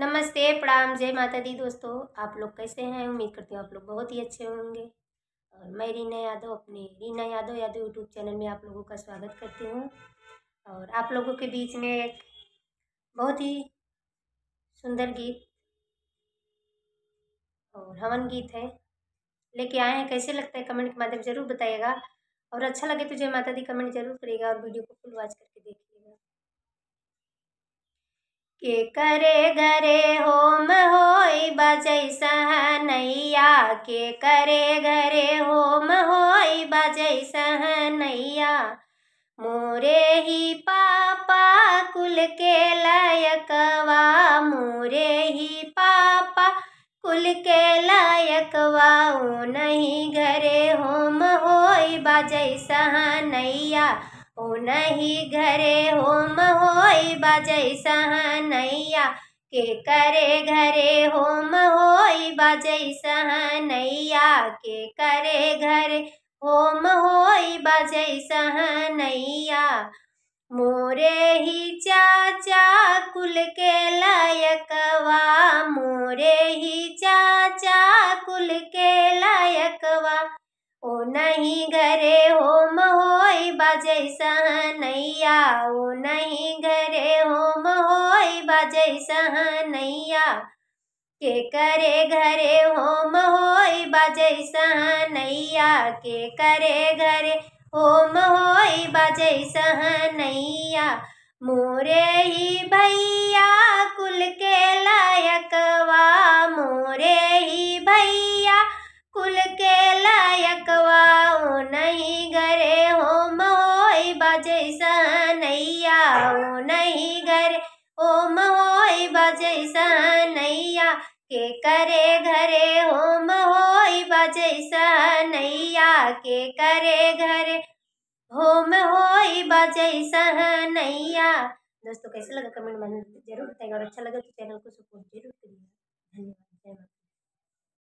नमस्ते प्रणाम जय माता दी दोस्तों आप लोग कैसे हैं उम्मीद करती हूँ आप लोग बहुत ही अच्छे होंगे और मैं रीना यादव अपने रीना यादव यादव यूट्यूब चैनल में आप लोगों का स्वागत करती हूँ और आप लोगों के बीच में एक बहुत ही सुंदर गीत और हवन गीत है लेके आए हैं कैसे लगता है कमेंट के माध्यम ज़रूर बताइएगा और अच्छा लगे तो जय माता दी कमेंट जरूर करिएगा और वीडियो को फुल वॉच करके के करे घरे होम होई बजै सहनैया के करे घरे होम होई बजै सहनैया मोरे ही पापा कुल के लायकवा मोरे ही पापा कुल के लायकवा ओ नहीं घरे होम होई बजै सहनैया ओ नहीं घरे होम बजै सहनैया के करे घरे होम होई बजै सहनैया के करे घरे होम होई बजै सहनैया मोरे ही चाचा कुल के लायकवा मोरे ही चाचा कुल के लायकवा ओ नहीं घरे होम होई बजै सहनैया ओ नहीं घरे सहनैया के करे घरे होम होई बाजै सहनैया के करे घरे होम होई बजे सहनैया मोरे ही भैया कुल के लायकवा मोरे ही भैया कुल के लायकवा ओ नहीं घरे होम होई बजे सहनैया ओ नहीं घरे होम सनैया के करे घरे होम होई बजै नैया के करे घरे होम होई बजै नैया दोस्तों कैसे लगा कमेंट में जरूर बताएगा और अच्छा लगा तो चैनल को सपोर्ट जरूर करिएगा धन्यवाद